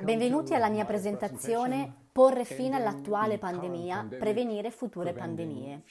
Benvenuti alla mia presentazione Porre fine all'attuale pandemia, prevenire future pandemie.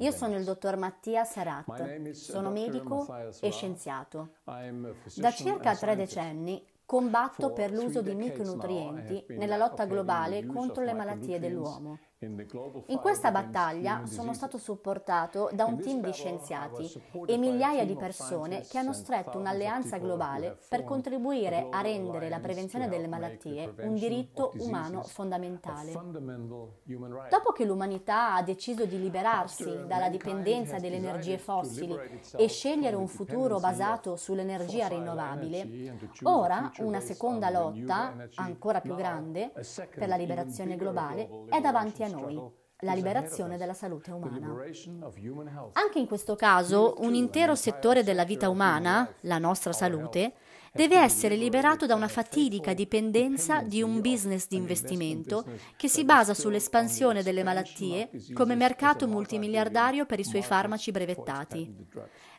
Io sono il dottor Mattia Sarat, uh, sono medico e scienziato. Da circa tre decenni combatto per l'uso di micronutrienti nella lotta globale contro le malattie dell'uomo. In questa battaglia sono stato supportato da un team di scienziati e migliaia di persone che hanno stretto un'alleanza globale per contribuire a rendere la prevenzione delle malattie un diritto umano fondamentale. Dopo che l'umanità ha deciso di liberarsi dalla dipendenza delle energie fossili e scegliere un futuro basato sull'energia rinnovabile, ora una seconda lotta, ancora più grande, per la liberazione globale è davanti a noi noi la liberazione della salute umana. Anche in questo caso un intero settore della vita umana, la nostra salute, deve essere liberato da una fatidica dipendenza di un business di investimento che si basa sull'espansione delle malattie come mercato multimiliardario per i suoi farmaci brevettati.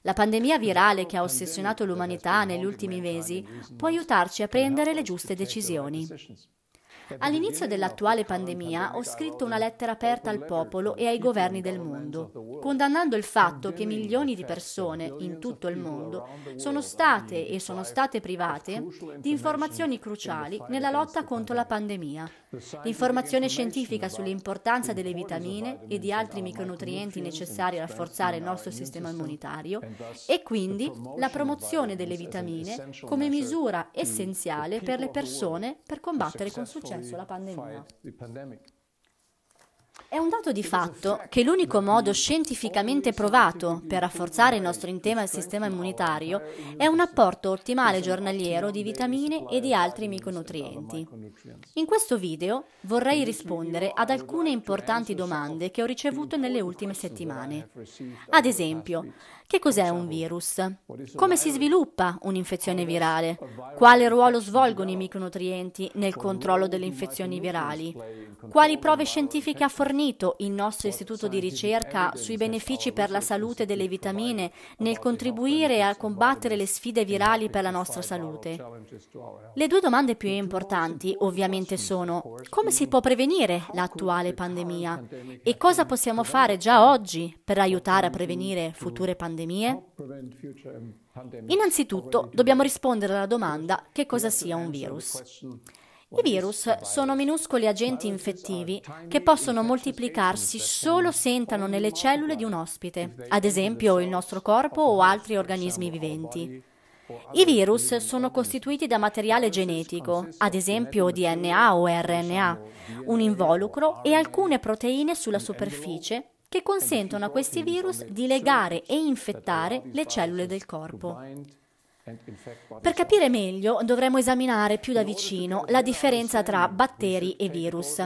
La pandemia virale che ha ossessionato l'umanità negli ultimi mesi può aiutarci a prendere le giuste decisioni. All'inizio dell'attuale pandemia ho scritto una lettera aperta al popolo e ai governi del mondo, condannando il fatto che milioni di persone in tutto il mondo sono state e sono state private di informazioni cruciali nella lotta contro la pandemia. L'informazione scientifica sull'importanza delle vitamine e di altri micronutrienti necessari a rafforzare il nostro sistema immunitario e quindi la promozione delle vitamine come misura essenziale per le persone per combattere con successo senso la pandemia. È un dato di fatto che l'unico modo scientificamente provato per rafforzare il nostro intero sistema immunitario è un apporto ottimale giornaliero di vitamine e di altri micronutrienti. In questo video vorrei rispondere ad alcune importanti domande che ho ricevuto nelle ultime settimane. Ad esempio, che cos'è un virus? Come si sviluppa un'infezione virale? Quale ruolo svolgono i micronutrienti nel controllo delle infezioni virali? Quali prove scientifiche ha fornito il nostro istituto di ricerca sui benefici per la salute delle vitamine nel contribuire a combattere le sfide virali per la nostra salute? Le due domande più importanti ovviamente sono come si può prevenire l'attuale pandemia e cosa possiamo fare già oggi per aiutare a prevenire future pandemie? pandemie? Innanzitutto dobbiamo rispondere alla domanda che cosa sia un virus. I virus sono minuscoli agenti infettivi che possono moltiplicarsi solo se entrano nelle cellule di un ospite, ad esempio il nostro corpo o altri organismi viventi. I virus sono costituiti da materiale genetico, ad esempio DNA o RNA, un involucro e alcune proteine sulla superficie che consentono a questi virus di legare e infettare le cellule del corpo. Per capire meglio dovremmo esaminare più da vicino la differenza tra batteri e virus.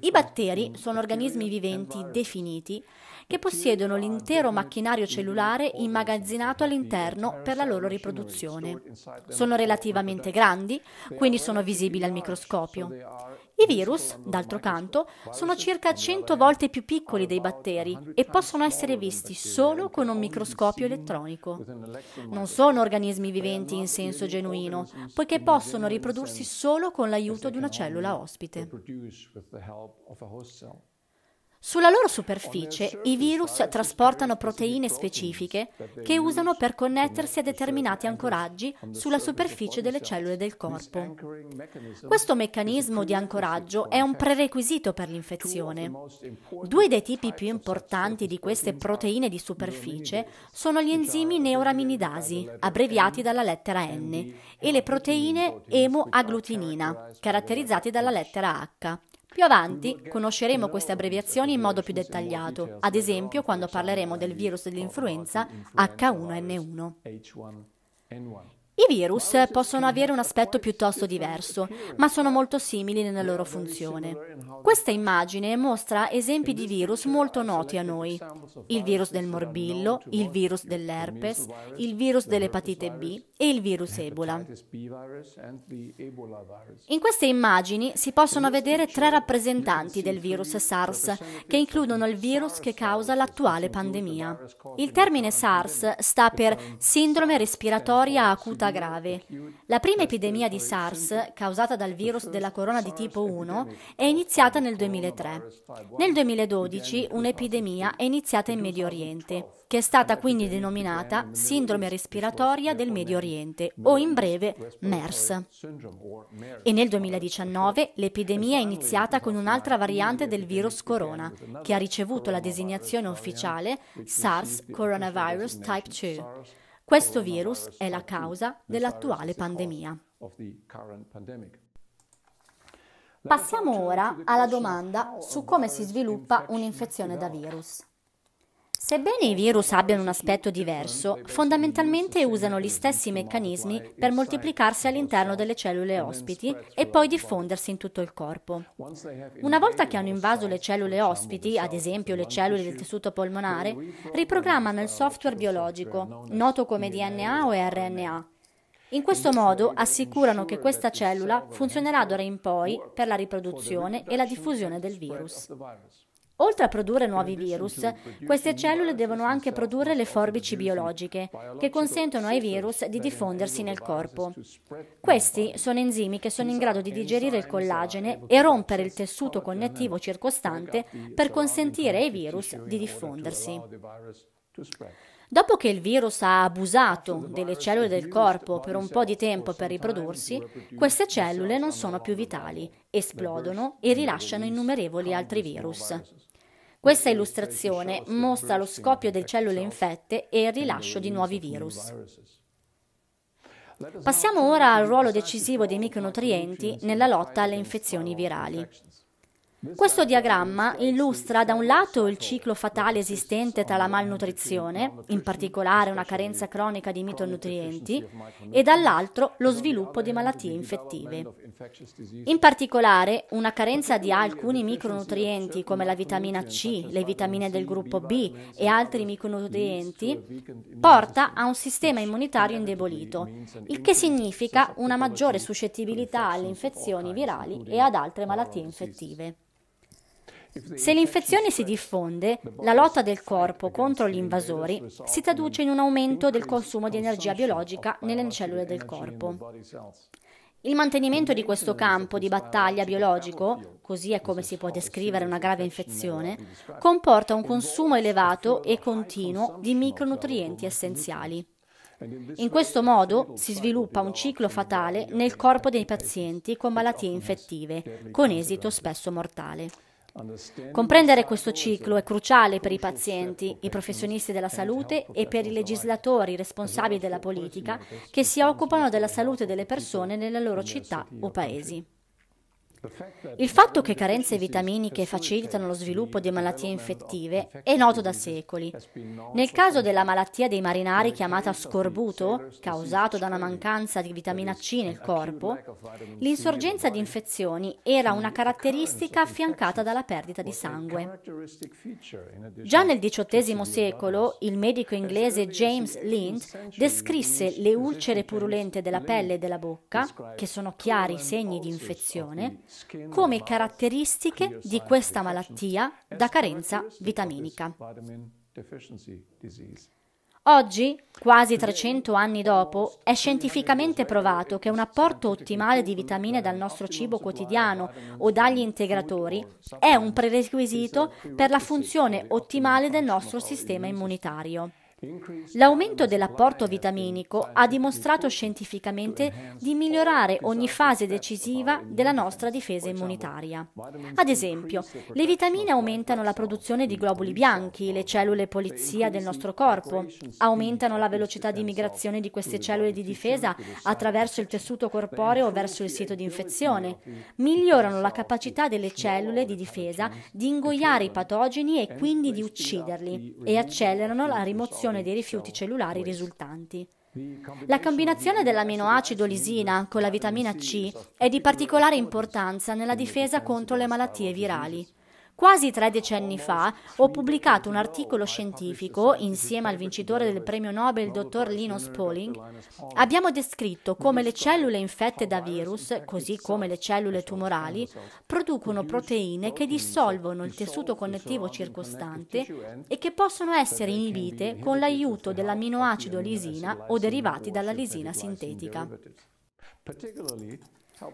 I batteri sono organismi viventi definiti che possiedono l'intero macchinario cellulare immagazzinato all'interno per la loro riproduzione. Sono relativamente grandi, quindi sono visibili al microscopio. I virus, d'altro canto, sono circa 100 volte più piccoli dei batteri e possono essere visti solo con un microscopio elettronico. Non sono organismi viventi in senso genuino, poiché possono riprodursi solo con l'aiuto di una cellula ospite. Sulla loro superficie certo i virus trasportano proteine specifiche che usano per connettersi a determinati ancoraggi sulla superficie delle cellule del corpo. Questo meccanismo di ancoraggio è un prerequisito per l'infezione. Due dei tipi più importanti di queste proteine di superficie sono gli enzimi neuraminidasi, abbreviati dalla lettera N, e le proteine emoagglutinina, caratterizzate dalla lettera H. Più avanti conosceremo queste abbreviazioni in modo più dettagliato, ad esempio quando parleremo del virus dell'influenza H1N1. I virus possono avere un aspetto piuttosto diverso, ma sono molto simili nella loro funzione. Questa immagine mostra esempi di virus molto noti a noi. Il virus del morbillo, il virus dell'herpes, il virus dell'epatite B e il virus Ebola. In queste immagini si possono vedere tre rappresentanti del virus SARS, che includono il virus che causa l'attuale pandemia. Il termine SARS sta per Sindrome respiratoria acuta risulta grave. La prima epidemia di SARS, causata dal virus della corona di tipo 1, è iniziata nel 2003. Nel 2012 un'epidemia è iniziata in Medio Oriente, che è stata quindi denominata sindrome respiratoria del Medio Oriente, o in breve MERS. E nel 2019 l'epidemia è iniziata con un'altra variante del virus corona, che ha ricevuto la designazione ufficiale SARS Coronavirus Type 2. Questo virus è la causa dell'attuale pandemia. Passiamo ora alla domanda su come si sviluppa un'infezione da virus. Sebbene i virus abbiano un aspetto diverso, fondamentalmente usano gli stessi meccanismi per moltiplicarsi all'interno delle cellule ospiti e poi diffondersi in tutto il corpo. Una volta che hanno invaso le cellule ospiti, ad esempio le cellule del tessuto polmonare, riprogrammano il software biologico, noto come DNA o RNA, in questo modo assicurano che questa cellula funzionerà d'ora in poi per la riproduzione e la diffusione del virus. Oltre a produrre nuovi virus, queste cellule devono anche produrre le forbici biologiche, che consentono ai virus di diffondersi nel corpo. Questi sono enzimi che sono in grado di digerire il collagene e rompere il tessuto connettivo circostante per consentire ai virus di diffondersi. Dopo che il virus ha abusato delle cellule del corpo per un po' di tempo per riprodursi, queste cellule non sono più vitali, esplodono e rilasciano innumerevoli altri virus. Questa illustrazione mostra lo scoppio delle cellule infette e il rilascio di nuovi virus. Passiamo ora al ruolo decisivo dei micronutrienti nella lotta alle infezioni virali. Questo diagramma illustra da un lato il ciclo fatale esistente tra la malnutrizione, in particolare una carenza cronica di mitonutrienti, e dall'altro lo sviluppo di malattie infettive. In particolare, una carenza di alcuni micronutrienti come la vitamina C, le vitamine del gruppo B e altri micronutrienti porta a un sistema immunitario indebolito, il che significa una maggiore suscettibilità alle infezioni virali e ad altre malattie infettive. Se l'infezione si diffonde, boh, la lotta del corpo contro gli invasori si traduce in un aumento del consumo di energia biologica nelle eh, cellule del corpo. Il mantenimento di questo campo di battaglia biologico, così è come si può descrivere una grave infezione, comporta un consumo elevato e continuo di micronutrienti essenziali. In questo modo si sviluppa un ciclo fatale nel corpo dei pazienti con malattie infettive, con esito spesso mortale. Comprendere questo ciclo è cruciale per i pazienti, i professionisti della salute e per i legislatori responsabili della politica che si occupano della salute delle persone nelle loro città o paesi. Il fatto che carenze vitaminiche facilitano lo sviluppo di malattie infettive è noto da secoli. Nel caso della malattia dei marinari chiamata scorbuto, causato da una mancanza di vitamina C nel corpo, l'insorgenza di infezioni era una caratteristica affiancata dalla perdita di sangue. Già nel XVIII secolo il medico inglese James Lind descrisse le ulcere purulente della pelle e della bocca, che sono chiari segni di infezione, come caratteristiche di questa malattia da carenza vitaminica. Oggi, quasi 300 anni dopo, è scientificamente provato che un apporto ottimale di vitamine dal nostro cibo quotidiano o dagli integratori è un prerequisito per la funzione ottimale del nostro sistema immunitario. L'aumento dell'apporto vitaminico ha dimostrato scientificamente di migliorare ogni fase decisiva della nostra difesa immunitaria. Ad esempio, le vitamine aumentano la produzione di globuli bianchi, le cellule polizia del nostro corpo, aumentano la velocità di migrazione di queste cellule di difesa attraverso il tessuto corporeo verso il sito di infezione, migliorano la capacità delle cellule di difesa di ingoiare i patogeni e quindi di ucciderli e accelerano la rimozione gestione dei rifiuti cellulari risultanti. La combinazione dell'aminoacido lisina con la vitamina C è di particolare importanza nella difesa contro le malattie virali. Quasi tre decenni fa ho pubblicato un articolo scientifico insieme al vincitore del premio Nobel, dottor Linus Pauling. Abbiamo descritto come le cellule infette da virus, così come le cellule tumorali, producono proteine che dissolvono il tessuto connettivo circostante e che possono essere inibite con l'aiuto dell'amminoacido lisina o derivati dalla lisina sintetica.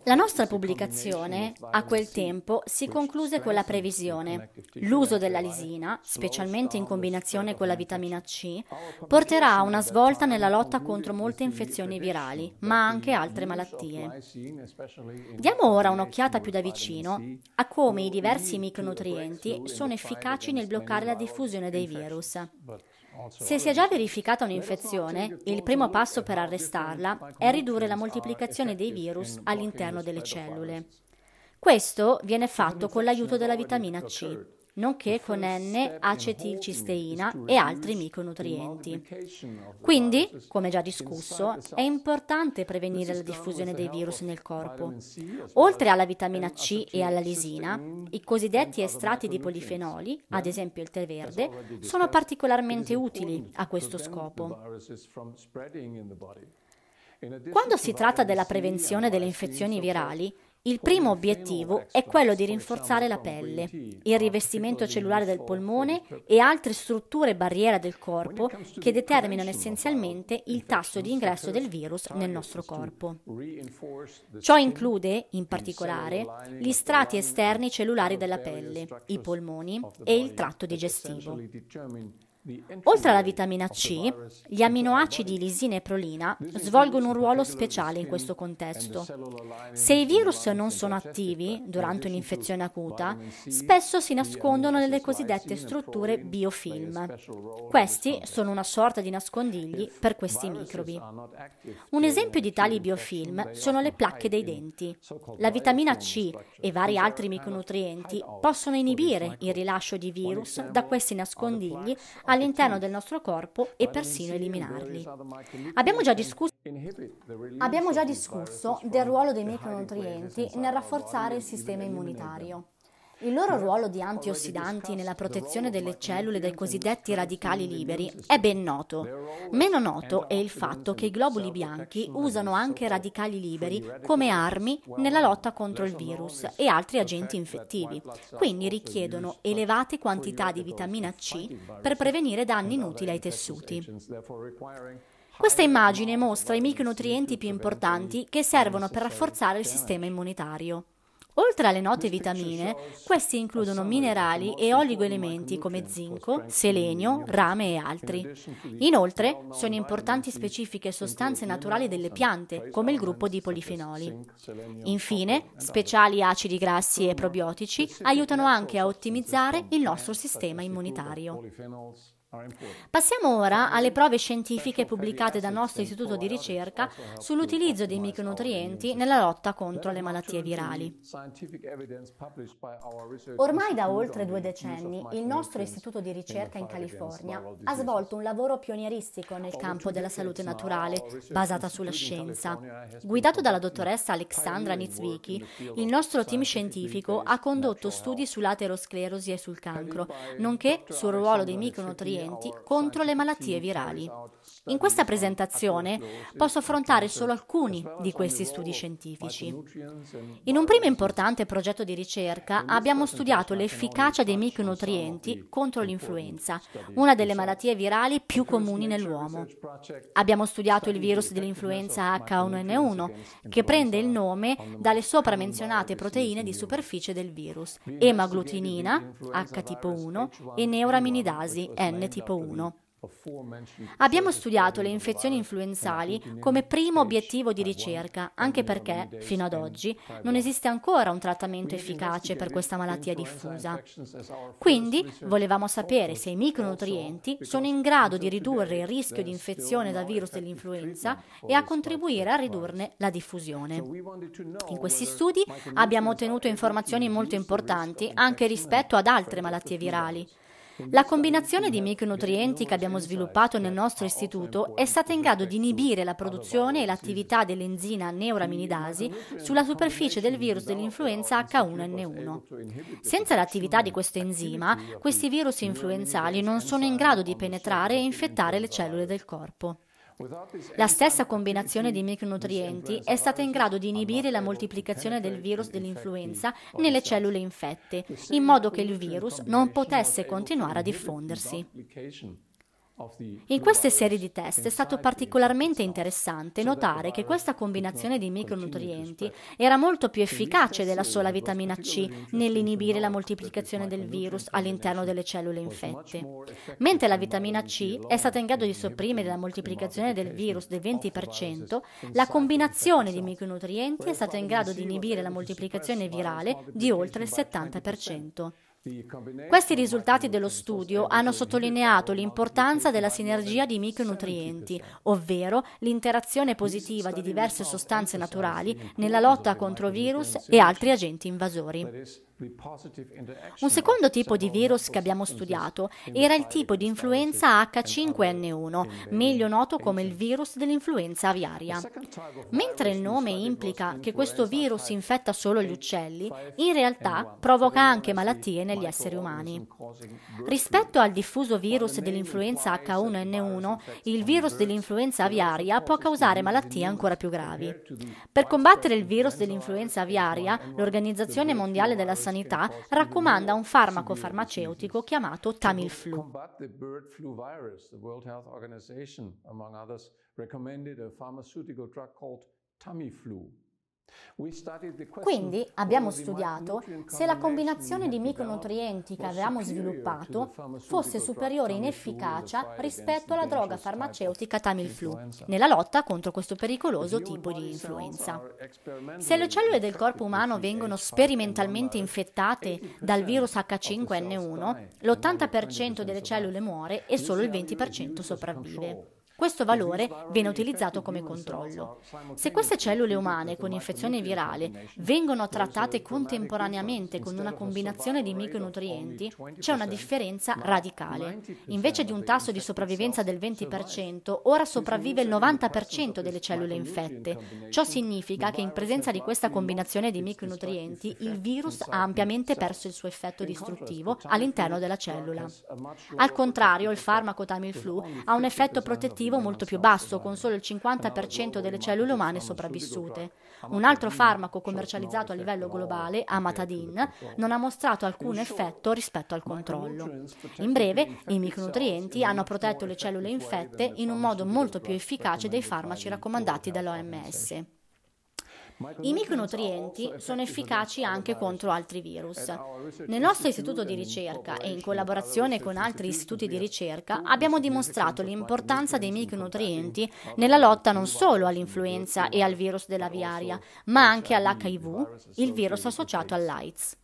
La nostra pubblicazione a quel tempo si concluse con la previsione. L'uso della lisina, specialmente in combinazione con la vitamina C, porterà a una svolta nella lotta contro molte infezioni virali, ma anche altre malattie. Diamo ora un'occhiata più da vicino a come i diversi micronutrienti sono efficaci nel bloccare la diffusione dei virus. Se si è già verificata un'infezione, il primo passo per arrestarla è ridurre la moltiplicazione dei virus all'interno delle cellule. Questo viene fatto con l'aiuto della vitamina C nonché con N-acetilcisteina e altri micronutrienti. Quindi, come già discusso, è importante prevenire la diffusione dei virus nel corpo. Oltre alla vitamina C e alla lisina, i cosiddetti estratti di polifenoli, ad esempio il tè verde, sono particolarmente utili a questo scopo. Quando si tratta della prevenzione delle infezioni virali, il primo obiettivo è quello di rinforzare la pelle, il rivestimento cellulare del polmone e altre strutture barriera del corpo che determinano essenzialmente il tasso di ingresso del virus nel nostro corpo. Ciò include, in particolare, gli strati esterni cellulari della pelle, i polmoni e il tratto digestivo. Oltre alla vitamina C, gli aminoacidi lisina e prolina svolgono un ruolo speciale in questo contesto. Se i virus non sono attivi durante un'infezione acuta, spesso si nascondono nelle cosiddette strutture biofilm. Questi sono una sorta di nascondigli per questi microbi. Un esempio di tali biofilm sono le placche dei denti. La vitamina C e vari altri micronutrienti possono inibire il rilascio di virus da questi nascondigli a all'interno del nostro corpo e persino eliminarli. Abbiamo già discusso Abbiamo già discusso del ruolo dei micronutrienti nel rafforzare il sistema immunitario. Il loro ruolo di antiossidanti nella protezione delle cellule dai cosiddetti radicali liberi è ben noto. Meno noto è il fatto che i globuli bianchi usano anche radicali liberi come armi nella lotta contro il virus e altri agenti infettivi, quindi richiedono elevate quantità di vitamina C per prevenire danni inutili ai tessuti. Questa immagine mostra i micronutrienti più importanti che servono per rafforzare il sistema immunitario. Oltre alle note vitamine, questi includono minerali e oligoelementi come zinco, selenio, rame e altri. Inoltre, sono importanti specifiche sostanze naturali delle piante, come il gruppo di polifenoli. Infine, speciali acidi grassi e probiotici aiutano anche a ottimizzare il nostro sistema immunitario. Ah, Passiamo ora alle prove scientifiche pubblicate dal nostro istituto di ricerca sull'utilizzo dei micronutrienti nella lotta contro le malattie virali. Ormai da oltre due decenni il nostro istituto di ricerca in California ha svolto un lavoro pionieristico nel campo della salute naturale, basata sulla scienza. Guidato dalla dottoressa Alexandra Nizbicki, il nostro team scientifico ha condotto studi sull'aterosclerosi e sul cancro, nonché sul ruolo dei micronutrienti pazienti contro le malattie virali. In questa presentazione posso affrontare solo alcuni di questi studi scientifici. In un primo importante progetto di ricerca abbiamo studiato l'efficacia dei micronutrienti contro l'influenza, una delle malattie virali più comuni nell'uomo. Abbiamo studiato il virus dell'influenza H1N1, che prende il nome dalle sopra menzionate proteine di superficie del virus, emaglutinina H tipo 1 e neuraminidasi N tipo 1. Abbiamo studiato le infezioni influenzali come primo obiettivo di ricerca, anche perché, fino ad oggi, non esiste ancora un trattamento efficace per questa malattia diffusa. Quindi volevamo sapere se i micronutrienti sono in grado di ridurre il rischio di infezione da virus dell'influenza e a contribuire a ridurne la diffusione. In questi studi abbiamo ottenuto informazioni molto importanti anche rispetto ad altre malattie virali la combinazione di micronutrienti che abbiamo sviluppato nel nostro istituto è stata in grado di inibire la produzione e l'attività dell'enzima neuraminidasi sulla superficie del virus dell'influenza H1N1. Senza l'attività di questo enzima, questi virus influenzali non sono in grado di penetrare e infettare le cellule del corpo. La stessa combinazione di micronutrienti è stata in grado di inibire la moltiplicazione del virus dell'influenza nelle cellule infette, in modo che il virus non potesse continuare a diffondersi. In queste serie di test è stato particolarmente interessante notare che questa combinazione di micronutrienti era molto più efficace della sola vitamina C nell'inibire la moltiplicazione del virus all'interno delle cellule infette. Mentre la vitamina C è stata in grado di sopprimere la moltiplicazione del virus del 20%, la combinazione di micronutrienti è stata in grado di inibire la moltiplicazione virale di oltre il 70%. Questi risultati dello studio hanno sottolineato l'importanza della sinergia di micronutrienti, ovvero l'interazione positiva di diverse sostanze naturali nella lotta contro virus e altri agenti invasori. Un secondo tipo di virus che abbiamo studiato era il tipo di influenza H5N1, meglio noto come il virus dell'influenza aviaria. Mentre il nome implica che questo virus infetta solo gli uccelli, in realtà provoca anche malattie negli esseri umani. Rispetto al diffuso virus dell'influenza H1N1, il virus dell'influenza aviaria può causare malattie ancora più gravi. Per combattere il virus dell'influenza aviaria, l'Organizzazione Mondiale della Sanità raccomanda un farmaco farmaceutico chiamato Tamiflu. Tamiflu quindi abbiamo studiato se la combinazione di micronutrienti che avevamo sviluppato fosse superiore in efficacia rispetto alla droga farmaceutica Tamiflu nella lotta contro questo pericoloso tipo di influenza. Se le cellule del corpo umano vengono sperimentalmente infettate dal virus H5N1, l'80% delle cellule muore e solo il 20% sopravvive. Questo valore viene utilizzato come controllo. Se queste cellule umane con infezione virale vengono trattate contemporaneamente con una combinazione di micronutrienti, c'è una differenza radicale. Invece di un tasso di sopravvivenza del 20%, ora sopravvive il 90% delle cellule infette. Ciò significa che in presenza di questa combinazione di micronutrienti il virus ha ampiamente perso il suo effetto distruttivo all'interno della cellula. Al contrario, il farmaco Tamiflu ha un effetto protettivo quantitativo molto più basso, con solo il 50% delle cellule umane sopravvissute. Un altro farmaco commercializzato a livello globale, Amatadin, non ha mostrato alcun effetto rispetto al controllo. In breve, i micronutrienti hanno protetto le cellule infette in un modo molto più efficace dei farmaci raccomandati dall'OMS. I micronutrienti sono efficaci anche contro altri virus. Nel nostro istituto di ricerca e in collaborazione con altri istituti di ricerca abbiamo dimostrato l'importanza dei micronutrienti nella lotta non solo all'influenza e al virus della viaria, ma anche all'HIV, il virus associato all'AIDS.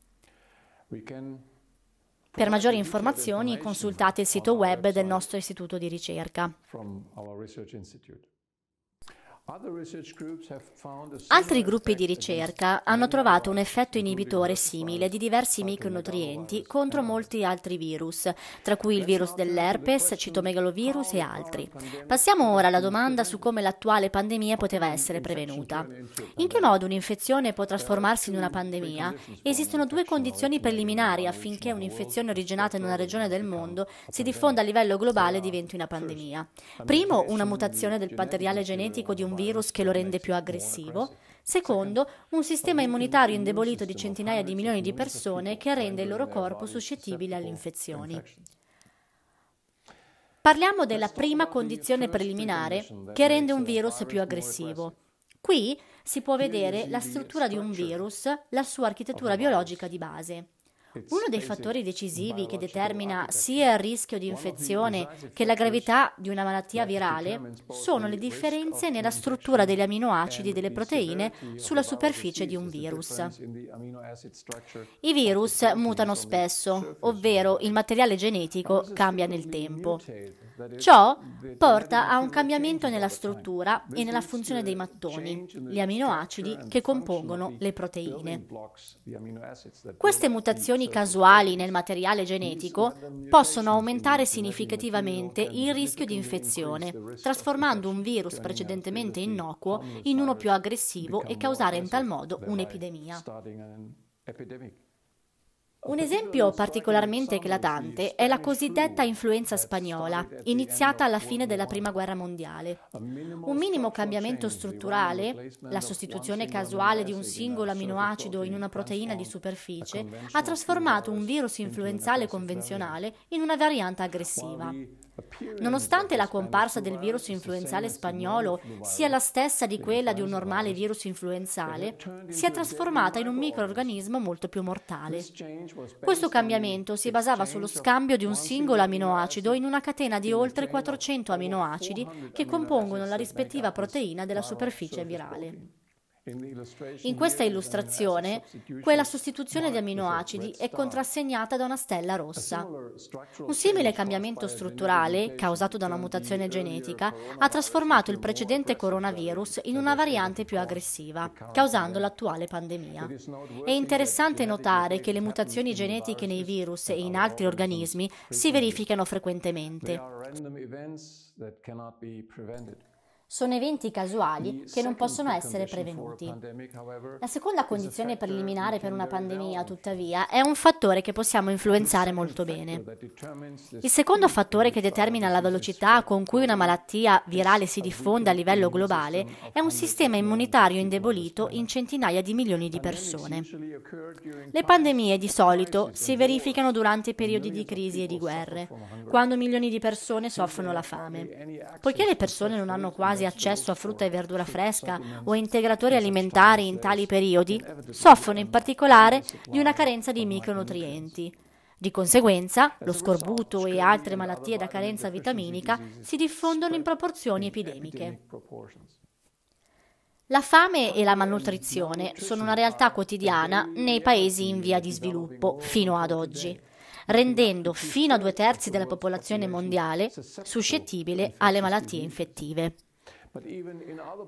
Per maggiori informazioni consultate il sito web del nostro istituto di ricerca. Altri gruppi di ricerca hanno trovato un effetto inibitore simile di diversi micronutrienti contro molti altri virus, tra cui il virus dell'herpes, citomegalovirus e altri. Passiamo ora alla domanda su come l'attuale pandemia poteva essere prevenuta. In che modo un'infezione può trasformarsi in una pandemia? Esistono due condizioni preliminari affinché un'infezione originata in una regione del mondo si diffonda a livello globale e diventi una pandemia. Primo, una mutazione del materiale genetico di un virus virus che lo rende più aggressivo. Secondo, un sistema immunitario indebolito di centinaia di milioni di persone che rende il loro corpo suscettibile alle infezioni. Parliamo della prima condizione preliminare che rende un virus più aggressivo. Qui si può vedere la struttura di un virus, la sua architettura biologica di base. Uno dei fattori decisivi che determina sia il rischio di infezione che la gravità di una malattia virale sono le differenze nella struttura degli aminoacidi delle proteine sulla superficie di un virus. I virus mutano spesso, ovvero il materiale genetico cambia nel tempo. Ciò porta a un cambiamento nella struttura e nella funzione dei mattoni, gli aminoacidi che compongono le proteine. Queste mutazioni casuali nel materiale genetico possono aumentare significativamente il rischio di infezione, trasformando un virus precedentemente innocuo in uno più aggressivo e causare in tal modo un'epidemia. Un esempio particolarmente eclatante è la cosiddetta influenza spagnola, iniziata alla fine della Prima Guerra Mondiale. Un minimo cambiamento strutturale, la sostituzione casuale di un singolo aminoacido in una proteina di superficie, ha trasformato un virus influenzale convenzionale in una variante aggressiva. Nonostante la comparsa del virus influenzale spagnolo sia la stessa di quella di un normale virus influenzale, si è trasformata in un microorganismo molto più mortale. Questo cambiamento si basava sullo scambio di un singolo aminoacido in una catena di oltre 400 aminoacidi che compongono la rispettiva proteina della superficie virale. In questa illustrazione, quella sostituzione di aminoacidi è contrassegnata da una stella rossa. Un simile cambiamento strutturale, causato da una mutazione genetica, ha trasformato il precedente coronavirus in una variante più aggressiva, causando l'attuale pandemia. È interessante notare che le mutazioni genetiche nei virus e in altri organismi si verificano frequentemente. Sono eventi casuali che non possono essere prevenuti. La seconda condizione preliminare per una pandemia, tuttavia, è un fattore che possiamo influenzare molto bene. Il secondo fattore che determina la velocità con cui una malattia virale si diffonde a livello globale è un sistema immunitario indebolito in centinaia di milioni di persone. Le pandemie di solito si verificano durante periodi di crisi e di guerre, quando milioni di persone soffrono la fame. Poiché le persone non hanno quasi quasi accesso a frutta e verdura fresca o a integratori alimentari in tali periodi, eh, soffrono in particolare di una carenza di micronutrienti. Di conseguenza, eh, lo scorbuto e altre malattie da carenza vitaminica si diffondono in proporzioni epidemiche. La fame e la malnutrizione sono una realtà quotidiana nei paesi in via di sviluppo fino ad oggi, rendendo fino a due terzi della popolazione mondiale suscettibile alle malattie infettive.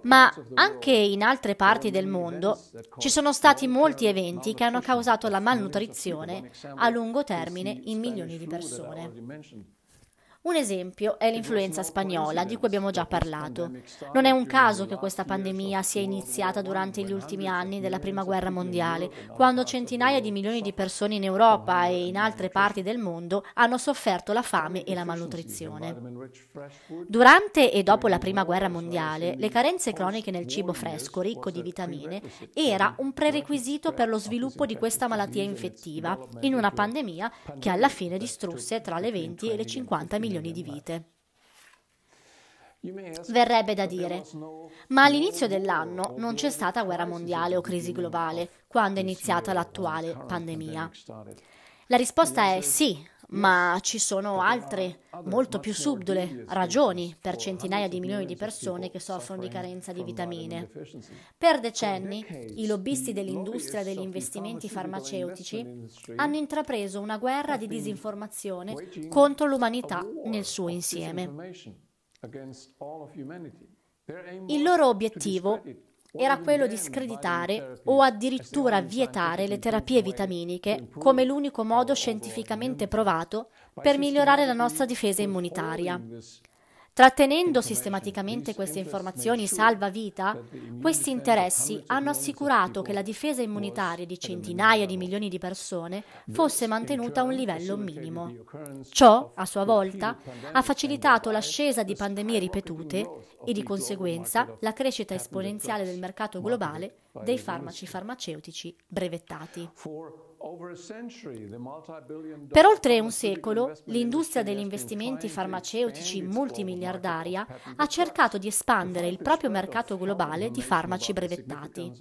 Ma anche in altre parti del mondo ci sono stati molti eventi che hanno causato la malnutrizione a lungo termine in milioni di persone. Un esempio è l'influenza spagnola, di cui abbiamo già parlato. Non è un caso che questa pandemia sia iniziata durante gli ultimi anni della Prima Guerra Mondiale, quando centinaia di milioni di persone in Europa e in altre parti del mondo hanno sofferto la fame e la malnutrizione. Durante e dopo la Prima Guerra Mondiale, le carenze croniche nel cibo fresco, ricco di vitamine, era un prerequisito per lo sviluppo di questa malattia infettiva, in una pandemia che alla fine distrusse tra le 20 e le 50 milioni milioni di vite. Verrebbe da dire, ma all'inizio dell'anno non c'è stata guerra mondiale o crisi globale, quando è iniziata l'attuale pandemia. La risposta è sì, ma ci sono altre, molto più subdole, ragioni per centinaia di milioni di persone che soffrono di carenza di vitamine. Per decenni i lobbisti mm, dell'industria degli investimenti farmaceutici hanno intrapreso una guerra di disinformazione contro l'umanità nel suo insieme. Il loro obiettivo era quello di screditare o addirittura vietare le terapie vitaminiche come l'unico modo scientificamente provato per migliorare la nostra difesa immunitaria. Trattenendo sistematicamente queste informazioni salva vita, questi interessi hanno assicurato che la difesa immunitaria di centinaia di milioni di persone fosse mantenuta a un livello minimo. Ciò, a sua volta, ha facilitato l'ascesa di pandemie ripetute e di conseguenza la crescita esponenziale del mercato globale dei farmaci farmaceutici brevettati. Per oltre un secolo l'industria degli investimenti farmaceutici multimiliardaria ha cercato di espandere il proprio mercato globale di farmaci brevettati.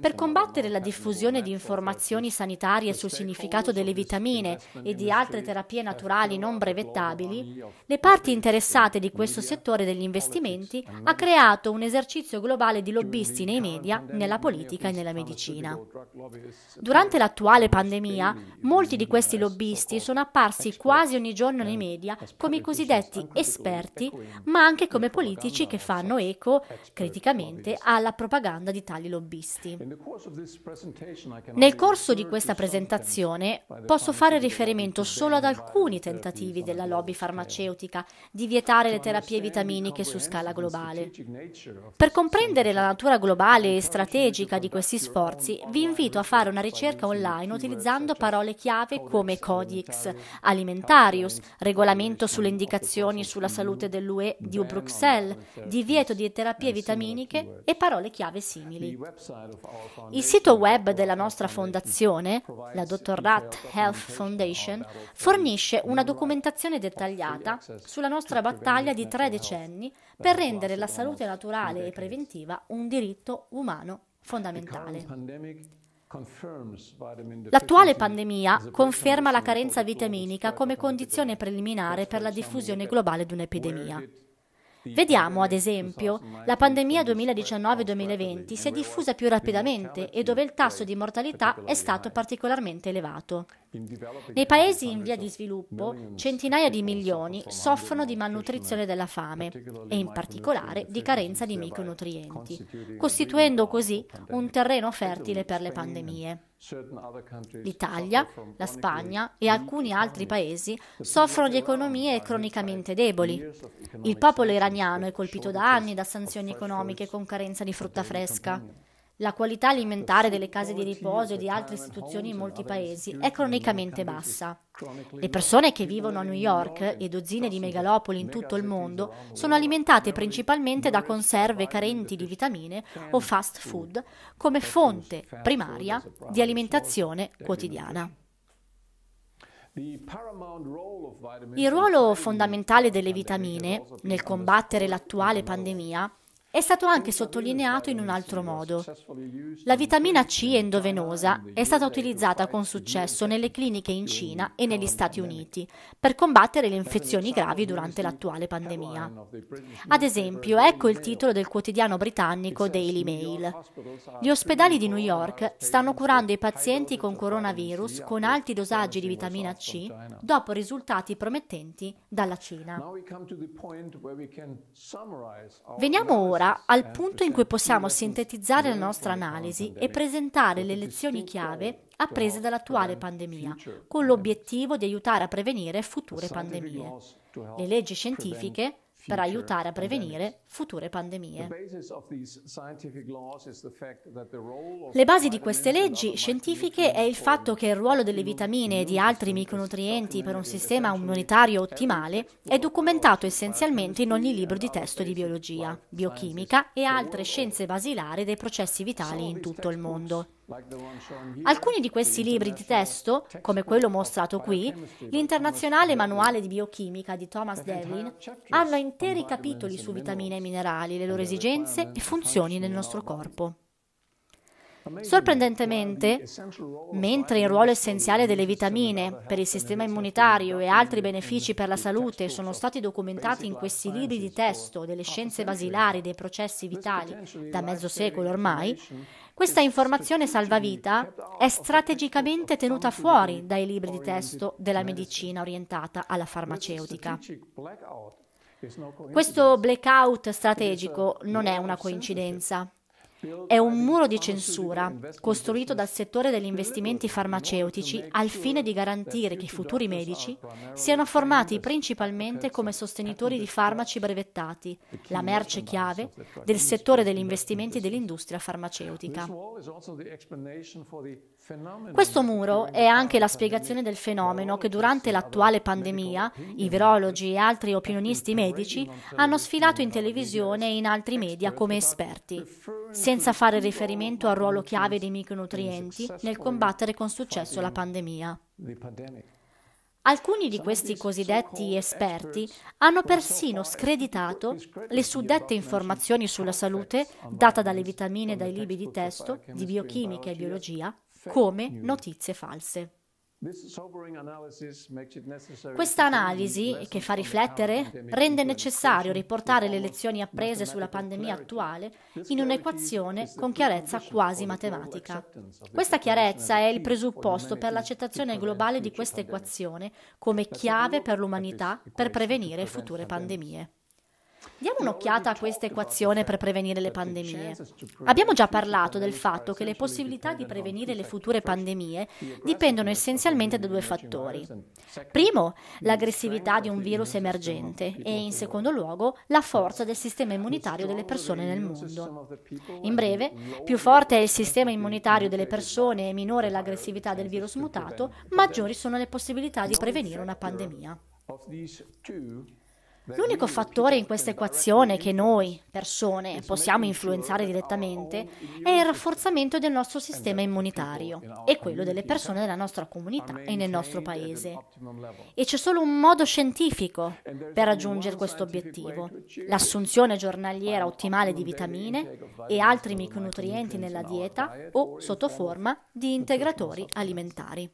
Per combattere la diffusione di informazioni sanitarie sul significato delle vitamine e di altre terapie naturali non brevettabili, le parti interessate di questo settore degli investimenti ha creato un esercizio globale di lobbisti nei media, nella politica e nella medicina. Durante l'attuale pandemia, molti di questi lobbisti sono apparsi quasi ogni giorno nei media come i cosiddetti esperti, ma anche come politici che fanno eco, criticamente, alla propaganda di tali lobbisti terroristi. Nel corso di questa presentazione posso fare riferimento solo ad alcuni tentativi della lobby farmaceutica di vietare le terapie vitaminiche su scala globale. Per comprendere la natura globale e strategica di questi sforzi, vi invito a fare una ricerca online utilizzando parole chiave come Codex, Alimentarius, Regolamento sulle indicazioni sulla salute dell'UE di Bruxelles, divieto di terapie vitaminiche e parole chiave simili. Il sito web della nostra fondazione, la Dr. Rat Health Foundation, fornisce una documentazione dettagliata sulla nostra battaglia di tre decenni per rendere la salute naturale e preventiva un diritto umano fondamentale. L'attuale pandemia conferma la carenza vitaminica come condizione preliminare per la diffusione globale di un'epidemia. Vediamo, ad esempio, la pandemia 2019-2020 si è diffusa più rapidamente e dove il tasso di mortalità è stato particolarmente elevato. Nei paesi in via di sviluppo, centinaia di milioni soffrono di malnutrizione della fame e in particolare di carenza di micronutrienti, costituendo così un terreno fertile per le pandemie. L'Italia, la Spagna e alcuni altri paesi soffrono di economie cronicamente deboli. Il popolo iraniano è colpito da anni da sanzioni economiche con carenza di frutta fresca la qualità alimentare delle case di riposo e di altre istituzioni in molti paesi è cronicamente bassa. Le persone che vivono a New York e dozzine di megalopoli in tutto il mondo sono alimentate principalmente da conserve carenti di vitamine o fast food come fonte primaria di alimentazione quotidiana. Il ruolo fondamentale delle vitamine nel combattere l'attuale pandemia è stato anche sottolineato in un altro modo. La vitamina C endovenosa è stata utilizzata con successo nelle cliniche in Cina e negli Stati Uniti per combattere le infezioni gravi durante l'attuale pandemia. Ad esempio, ecco il titolo del quotidiano britannico Daily Mail. Gli ospedali di New York stanno curando i pazienti con coronavirus con alti dosaggi di vitamina C dopo risultati promettenti dalla Cina. Veniamo ora ora al eh, punto in cui possiamo sintetizzare la nostra analisi e presentare le lezioni chiave apprese dall'attuale pandemia, con l'obiettivo di aiutare a prevenire future pandemie. Le leggi scientifiche per aiutare a prevenire future pandemie. Le basi di queste leggi scientifiche è il fatto che il ruolo delle vitamine e di altri micronutrienti per un sistema immunitario ottimale è documentato essenzialmente in ogni libro di testo di biologia, biochimica e altre scienze basilari dei processi vitali in tutto il mondo. Alcuni di questi libri di testo, come quello mostrato qui, l'internazionale manuale di biochimica di Thomas Devlin, hanno interi capitoli su vitamine e minerali, le loro esigenze e funzioni nel nostro corpo. Sorprendentemente, mentre il ruolo essenziale delle vitamine per il sistema immunitario e altri benefici per la salute sono stati documentati in questi libri di testo delle scienze basilari dei processi vitali da mezzo secolo ormai, questa informazione salvavita è strategicamente tenuta fuori dai libri di testo della medicina orientata alla farmaceutica. Questo blackout strategico non è una coincidenza. È un muro di censura costruito dal settore degli investimenti farmaceutici al fine di garantire che i futuri medici siano formati principalmente come sostenitori di farmaci brevettati, la merce chiave del settore degli investimenti dell'industria farmaceutica. Questo muro è anche la spiegazione del fenomeno che durante l'attuale pandemia i virologi e altri opinionisti medici hanno sfilato in televisione e in altri media come esperti, senza fare riferimento al ruolo chiave dei micronutrienti nel combattere con successo la pandemia. Alcuni di questi cosiddetti esperti hanno persino screditato le suddette informazioni sulla salute data dalle vitamine e dai libri di testo di biochimica e biologia come notizie false. Questa analisi, che fa riflettere, rende necessario riportare le lezioni apprese sulla pandemia attuale in un'equazione con chiarezza quasi matematica. Questa chiarezza è il presupposto per l'accettazione globale di questa equazione come chiave per l'umanità per prevenire future pandemie. Diamo un'occhiata a questa equazione per prevenire le pandemie. Abbiamo già parlato del fatto che le possibilità di prevenire le future pandemie dipendono essenzialmente da due fattori. Primo, l'aggressività di un virus emergente e in secondo luogo la forza del sistema immunitario delle persone nel mondo. In breve, più forte è il sistema immunitario delle persone e minore l'aggressività del virus mutato, maggiori sono le possibilità di prevenire una pandemia. L'unico fattore in questa equazione che noi, persone, possiamo influenzare direttamente è il rafforzamento del nostro eh, sistema immunitario e quello delle persone nella nostra comunità e nel nostro paese. E c'è solo un modo scientifico per raggiungere questo obiettivo, l'assunzione giornaliera ottimale di vitamine e altri micronutrienti nella dieta o sotto forma di integratori alimentari.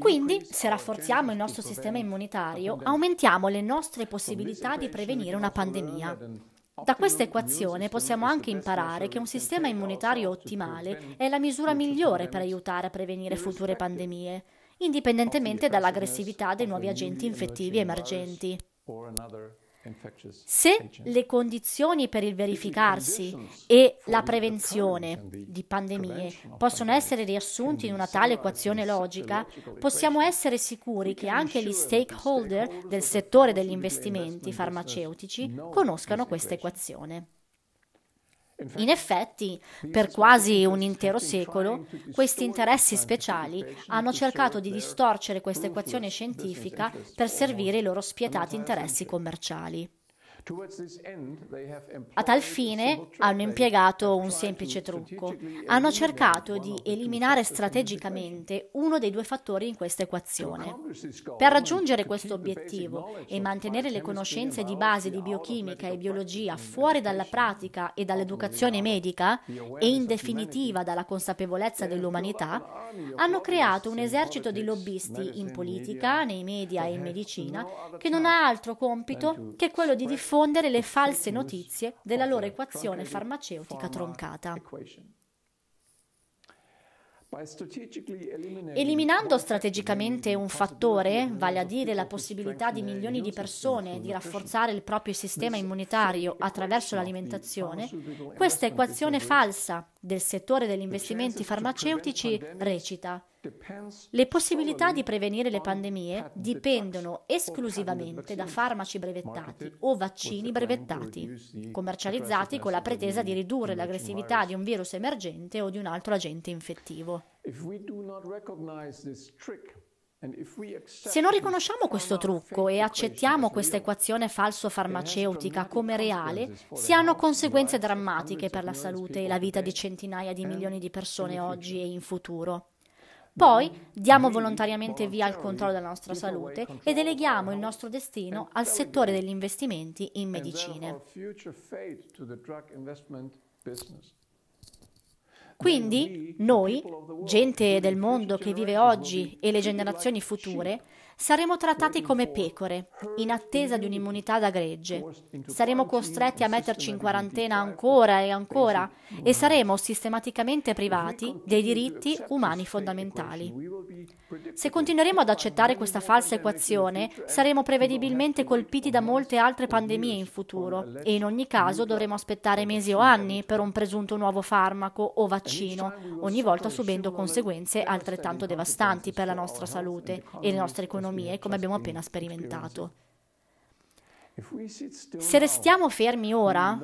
Quindi, se rafforziamo il nostro sistema immunitario, aumentiamo le nostre possibilità di prevenire una pandemia. Da questa equazione possiamo anche imparare che un sistema immunitario ottimale è la misura migliore per aiutare a prevenire future pandemie, indipendentemente dall'aggressività dei nuovi agenti infettivi emergenti. Se le condizioni per il verificarsi e la prevenzione di pandemie possono essere riassunti in una tale equazione logica, possiamo essere sicuri che anche gli stakeholder del settore degli investimenti farmaceutici conoscano questa equazione. In effetti, per quasi un intero cioè, secolo, questi interessi speciali cioè, hanno cercato di distorcere questa equazione scientifica per servire i loro spietati interessi commerciali. A tal fine hanno impiegato un semplice trucco. Hanno cercato di eliminare strategicamente uno dei due fattori in questa equazione. Per raggiungere questo obiettivo e mantenere le conoscenze di base di biochimica e biologia fuori dalla pratica e dall'educazione medica e in definitiva dalla consapevolezza dell'umanità, hanno creato un esercito di lobbisti in politica, nei media e in medicina che non ha altro compito che quello di diffondere diffondere le false notizie della loro equazione farmaceutica troncata. Eliminando strategicamente un fattore, vale a dire la possibilità di milioni di persone di rafforzare il proprio sistema immunitario attraverso l'alimentazione, questa equazione falsa del settore degli investimenti farmaceutici recita le possibilità di prevenire le pandemie dipendono esclusivamente da farmaci brevettati o vaccini brevettati, commercializzati con la pretesa di ridurre l'aggressività di un virus emergente o di un altro agente infettivo. Se non riconosciamo questo trucco e accettiamo questa equazione falso-farmaceutica come reale, si hanno conseguenze drammatiche per la salute e la vita di centinaia di milioni di persone oggi e in futuro. Poi diamo volontariamente via il controllo della nostra salute e deleghiamo il nostro destino al settore degli investimenti in medicine. Quindi noi, gente del mondo che vive oggi e le generazioni future, Saremo trattati come pecore, in attesa di un'immunità da gregge. Saremo costretti a metterci in quarantena ancora e ancora e saremo sistematicamente privati dei diritti umani fondamentali. Se continueremo ad accettare questa falsa equazione, saremo prevedibilmente colpiti da molte altre pandemie in futuro e in ogni caso dovremo aspettare mesi o anni per un presunto nuovo farmaco o vaccino, ogni volta subendo conseguenze altrettanto devastanti per la nostra salute e le nostre economie economie, come abbiamo appena sperimentato. Se restiamo fermi ora,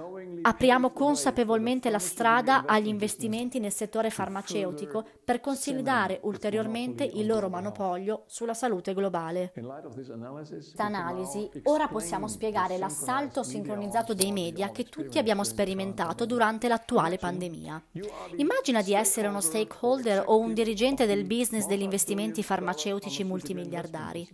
apriamo consapevolmente la strada agli investimenti nel settore farmaceutico per consolidare ulteriormente il loro monopolio sulla salute globale. Questa analisi, ora possiamo spiegare l'assalto sincronizzato dei media che tutti abbiamo sperimentato durante l'attuale pandemia. Immagina di essere uno stakeholder o un dirigente del business degli investimenti farmaceutici multimiliardari.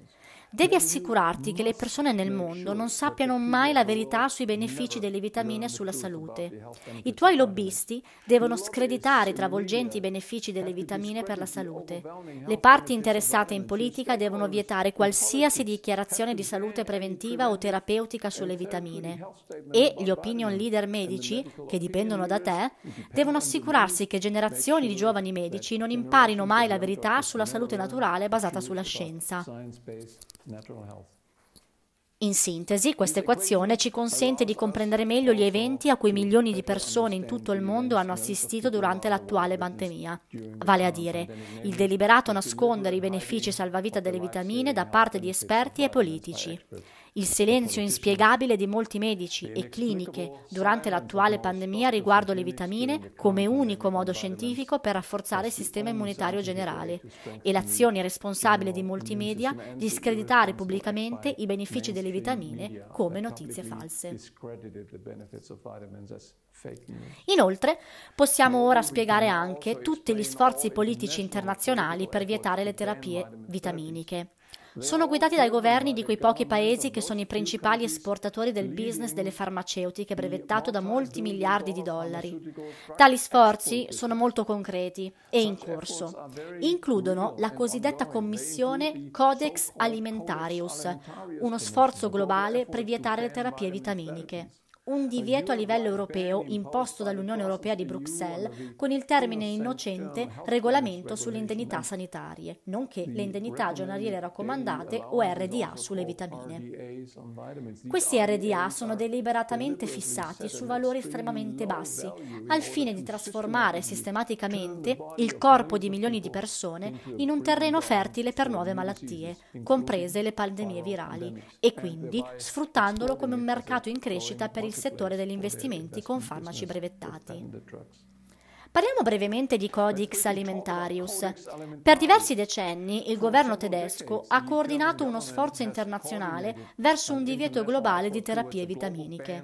Devi assicurarti che le persone nel mondo non sappiano mai la verità sui benefici delle vitamine sulla salute. I tuoi lobbisti devono screditare i travolgenti benefici delle vitamine per la salute. Le parti interessate in politica devono vietare qualsiasi dichiarazione di salute preventiva o terapeutica sulle vitamine. E gli opinion leader medici, che dipendono da te, devono assicurarsi che generazioni di giovani medici non imparino mai la verità sulla salute naturale basata sulla scienza. In sintesi, questa equazione ci consente di comprendere meglio gli eventi a cui milioni di persone in tutto il mondo hanno assistito durante l'attuale pandemia. Vale a dire, il deliberato nascondere i benefici salvavita delle vitamine da parte di esperti e politici. Il silenzio inspiegabile di molti medici e cliniche durante l'attuale pandemia riguardo le vitamine come unico modo scientifico per rafforzare il sistema immunitario generale e l'azione responsabile di molti media di screditare pubblicamente i benefici delle vitamine come notizie false. Inoltre, possiamo ora spiegare anche tutti gli sforzi politici internazionali per vietare le terapie vitaminiche sono guidati dai governi di quei pochi paesi che sono i principali esportatori del business delle farmaceutiche brevettato da molti miliardi di dollari. Tali sforzi sono molto concreti e in corso. Includono la cosiddetta commissione Codex Alimentarius, uno sforzo globale per vietare le terapie vitaminiche un divieto a livello europeo imposto dall'Unione Europea di Bruxelles con il termine innocente regolamento sulle indennità sanitarie, nonché le indennità giornaliere raccomandate o RDA sulle vitamine. Questi RDA sono deliberatamente fissati su valori estremamente bassi, al fine di trasformare sistematicamente il corpo di milioni di persone in un terreno fertile per nuove malattie, comprese le pandemie virali, e quindi sfruttandolo come un mercato in crescita per il settore degli investimenti con farmaci brevettati. Parliamo brevemente di Codex Alimentarius. Per diversi decenni il governo tedesco ha coordinato uno sforzo internazionale verso un divieto globale di terapie vitaminiche.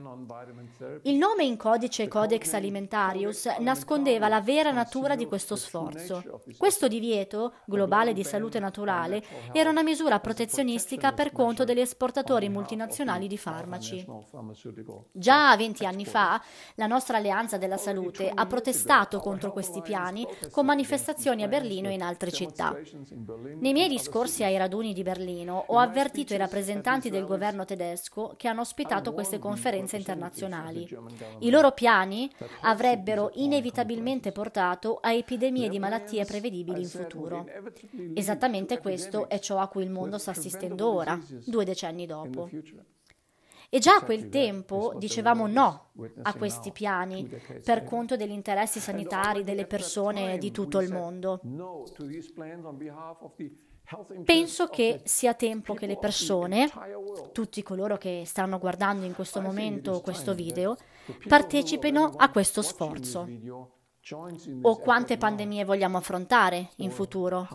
Il nome in codice Codex Alimentarius nascondeva la vera natura di questo sforzo. Questo divieto globale di salute naturale era una misura protezionistica per conto degli esportatori multinazionali di farmaci. Già 20 anni fa la nostra Alleanza della Salute ha ecco, protestato contro questi piani con manifestazioni a Berlino e in altre città. Nei miei discorsi ai raduni di Berlino ho avvertito i rappresentanti del governo tedesco che hanno ospitato queste conferenze internazionali. I loro piani avrebbero inevitabilmente portato a epidemie di malattie prevedibili in futuro. Esattamente questo è ciò a cui il mondo sta assistendo ora, due decenni dopo. E già a certo, quel tempo dicevamo no a questi piani per conto degli interessi sanitari delle persone di tutto il mondo. Penso che sia tempo che le persone, tutti coloro che stanno guardando in questo momento questo video, partecipino a questo sforzo. O quante pandemie vogliamo affrontare in futuro?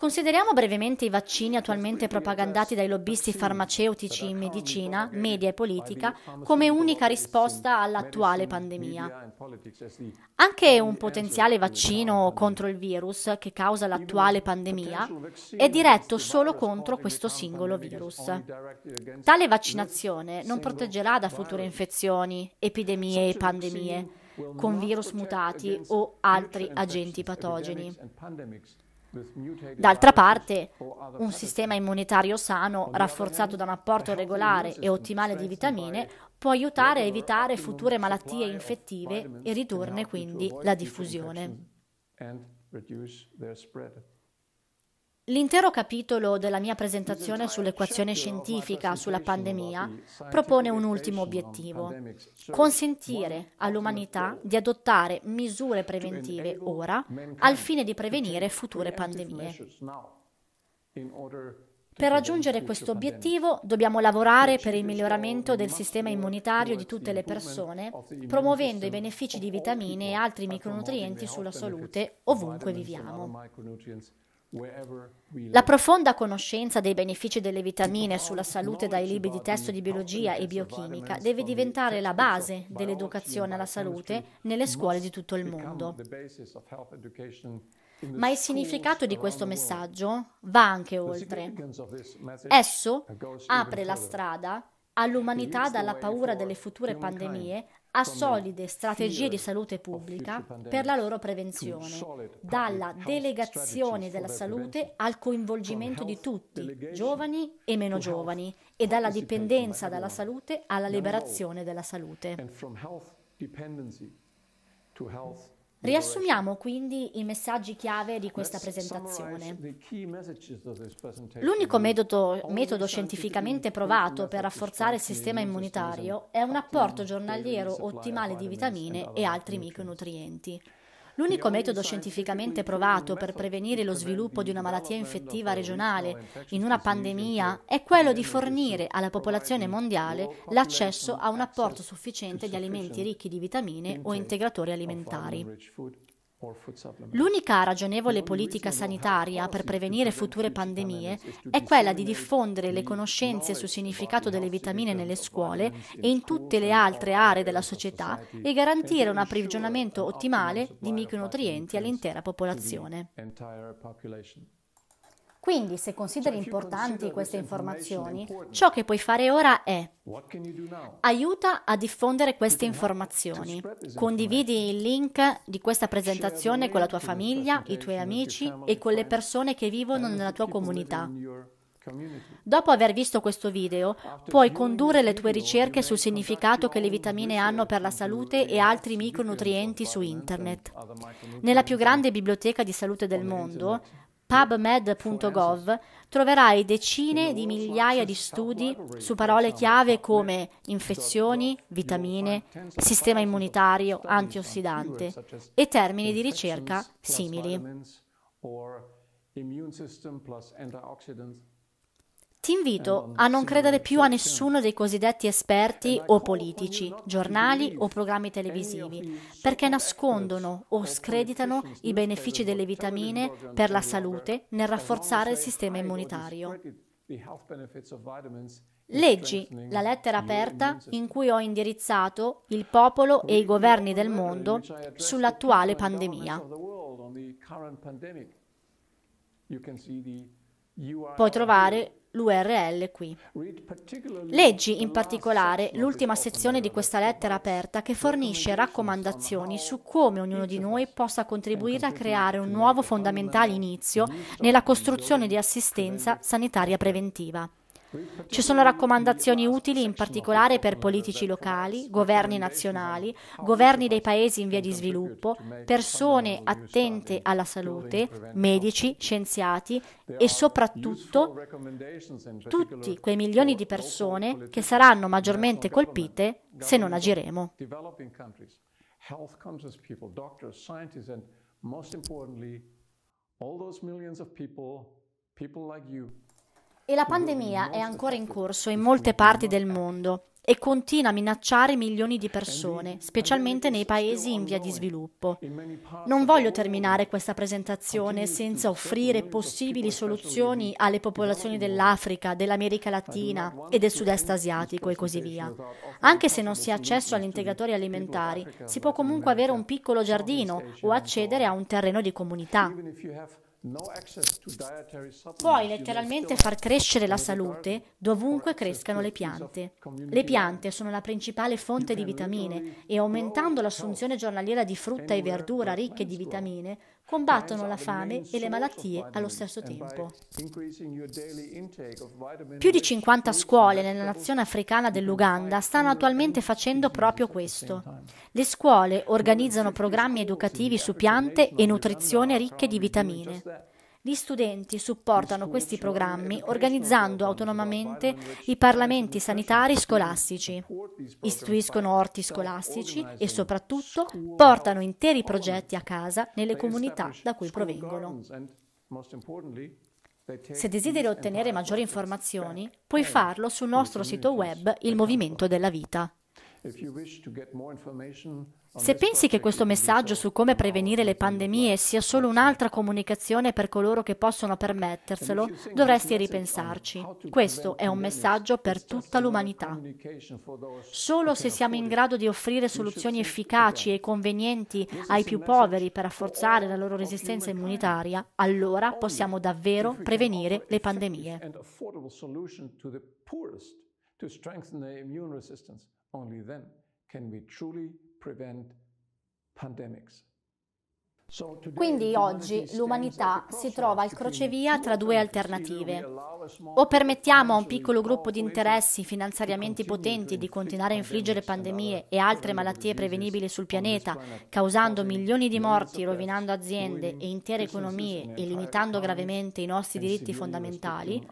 Consideriamo brevemente i vaccini attualmente propagandati dai lobbisti farmaceutici in medicina, media e politica come unica risposta all'attuale pandemia. Anche un potenziale vaccino contro il virus che causa l'attuale pandemia è diretto solo contro questo singolo virus. Tale vaccinazione non proteggerà da future infezioni, epidemie e pandemie con virus mutati o altri agenti patogeni. D'altra parte, un sistema immunitario sano, rafforzato da un apporto regolare e ottimale di vitamine, può aiutare a evitare future malattie infettive e ridurne quindi la diffusione. L'intero capitolo della mia presentazione sull'equazione scientifica sulla pandemia propone un ultimo obiettivo, consentire all'umanità di adottare misure preventive ora al fine di prevenire future pandemie. Per raggiungere questo obiettivo dobbiamo lavorare per il miglioramento del sistema immunitario di tutte le persone, promuovendo i benefici di vitamine e altri micronutrienti sulla salute ovunque viviamo. La profonda conoscenza dei benefici delle vitamine sulla salute dai libri di testo di biologia e biochimica deve diventare la base dell'educazione alla salute nelle scuole di tutto il mondo. Ma il significato di questo messaggio va anche oltre. Esso apre la strada all'umanità dalla paura delle future pandemie a solide strategie di salute pubblica per la loro prevenzione, dalla delegazione della salute al coinvolgimento di tutti, giovani e meno giovani, e dalla dipendenza dalla salute alla liberazione della salute. Riassumiamo quindi i messaggi chiave di questa presentazione. L'unico metodo, metodo, scientificamente provato per rafforzare il sistema immunitario è un apporto giornaliero ottimale di vitamine e altri micronutrienti. L'unico metodo scientificamente provato per prevenire lo sviluppo di una malattia infettiva regionale in una pandemia è quello di fornire alla popolazione mondiale l'accesso a un apporto sufficiente di alimenti ricchi di vitamine o integratori alimentari. L'unica ragionevole politica sanitaria per prevenire future pandemie è quella di diffondere le conoscenze sul significato delle vitamine nelle scuole e in tutte le altre aree della società e garantire un approvvigionamento ottimale di micronutrienti all'intera popolazione. Quindi, se consideri importanti queste informazioni, ciò che puoi fare ora è aiuta a diffondere queste informazioni. Condividi il link di questa presentazione con la tua famiglia, i tuoi amici e con le persone che vivono nella tua comunità. Dopo aver visto questo video, puoi condurre le tue ricerche sul significato che le vitamine hanno per la salute e altri micronutrienti su Internet. Nella più grande biblioteca di salute del mondo, pubmed.gov troverai decine di migliaia di studi su parole chiave come infezioni, vitamine, sistema immunitario, antiossidante e termini di ricerca simili. Ti invito a non credere più a nessuno dei cosiddetti esperti o politici, giornali o programmi televisivi, perché nascondono o screditano i benefici delle vitamine per la salute nel rafforzare il sistema immunitario. Leggi la lettera aperta in cui ho indirizzato il popolo e i governi del mondo sull'attuale pandemia. Puoi trovare l'URL qui. Leggi in particolare l'ultima sezione di questa lettera aperta che fornisce raccomandazioni su come ognuno di noi possa contribuire a creare un nuovo fondamentale inizio nella costruzione di assistenza sanitaria preventiva. Ci sono raccomandazioni utili in particolare per politici locali, governi nazionali, governi dei paesi in via di sviluppo, persone attente alla salute, medici, scienziati e soprattutto tutti quei milioni di persone che saranno maggiormente colpite se non agiremo. All those millions of people, people like you. E la pandemia è ancora in corso in molte parti del mondo e continua a minacciare milioni di persone, specialmente nei paesi in via di sviluppo. Non voglio terminare questa presentazione senza offrire possibili soluzioni alle popolazioni dell'Africa, dell'America Latina e del sud-est asiatico e così via. Anche se non si ha accesso agli integratori alimentari, si può comunque avere un piccolo giardino o accedere a un terreno di comunità. Puoi letteralmente far crescere la salute dovunque crescano le piante. Le piante sono la principale fonte di vitamine e aumentando l'assunzione giornaliera di frutta e verdura ricche di vitamine combattono la fame e le malattie allo stesso tempo. Più di 50 scuole nella nazione africana dell'Uganda stanno attualmente facendo proprio questo. Le scuole organizzano programmi educativi su piante e nutrizione ricche di vitamine. Gli studenti supportano questi programmi organizzando autonomamente i parlamenti sanitari scolastici, istituiscono orti scolastici e soprattutto portano interi progetti a casa nelle comunità da cui provengono. Se desideri ottenere maggiori informazioni, puoi farlo sul nostro sito web Il Movimento della Vita. Se pensi che questo messaggio su come prevenire le pandemie sia solo un'altra comunicazione per coloro che possono permetterselo, dovresti ripensarci. Questo è un messaggio per tutta l'umanità. Solo se siamo in grado di offrire soluzioni efficaci e convenienti ai più poveri per rafforzare la loro resistenza immunitaria, allora possiamo davvero prevenire le pandemie. Only then can we truly prevent pandemics. Quindi oggi l'umanità si trova al crocevia tra due alternative. O permettiamo a un piccolo gruppo di interessi finanziariamente potenti di continuare a infliggere pandemie e altre malattie prevenibili sul pianeta, causando milioni di morti, rovinando aziende e intere economie e limitando gravemente i nostri diritti fondamentali,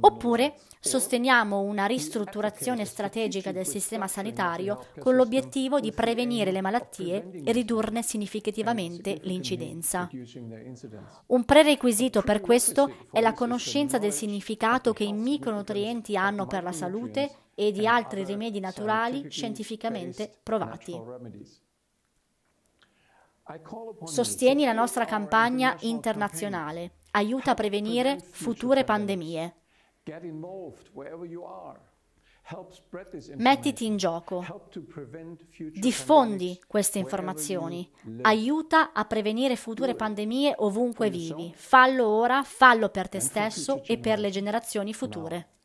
oppure sosteniamo una ristrutturazione strategica del sistema sanitario con l'obiettivo di prevenire le malattie e ridurne significativamente l'incidenza. Un prerequisito per questo è la conoscenza del significato che i micronutrienti hanno per la salute e di altri rimedi naturali scientificamente provati. Sostieni la nostra campagna internazionale, aiuta a prevenire future pandemie. Get involved wherever you are. Mettiti in gioco, diffondi queste informazioni, aiuta a prevenire future pandemie ovunque vivi. Fallo ora, fallo per te stesso e per le generazioni future.